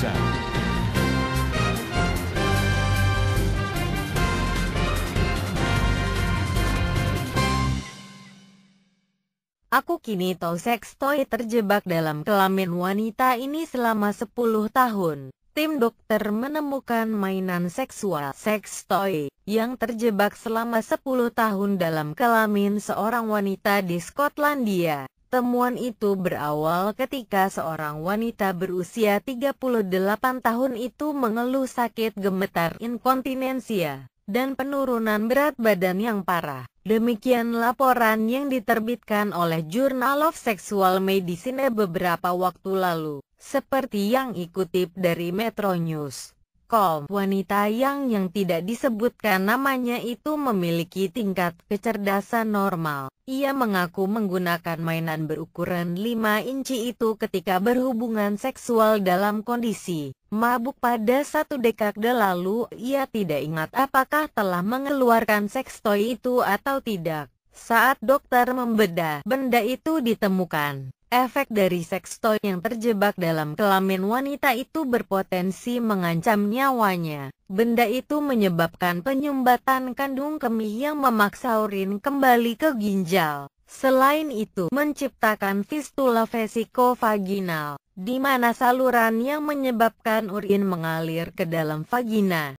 Bangsa. Aku kini tahu toy terjebak dalam kelamin wanita ini selama 10 tahun. Tim dokter menemukan mainan seksual seks toy yang terjebak selama 10 tahun dalam kelamin seorang wanita di Skotlandia. Temuan itu berawal ketika seorang wanita berusia 38 tahun itu mengeluh sakit gemetar inkontinensia dan penurunan berat badan yang parah. Demikian laporan yang diterbitkan oleh Journal of Sexual Medicine beberapa waktu lalu, seperti yang ikutip dari Metro News. Com. wanita yang yang tidak disebutkan namanya itu memiliki tingkat kecerdasan normal. Ia mengaku menggunakan mainan berukuran 5 inci itu ketika berhubungan seksual dalam kondisi mabuk pada satu dekade lalu. Ia tidak ingat apakah telah mengeluarkan seks toy itu atau tidak. Saat dokter membedah, benda itu ditemukan. Efek dari seks toy yang terjebak dalam kelamin wanita itu berpotensi mengancam nyawanya. Benda itu menyebabkan penyumbatan kandung kemih yang memaksa urin kembali ke ginjal. Selain itu, menciptakan fistula vesikovaginal, di mana saluran yang menyebabkan urin mengalir ke dalam vagina.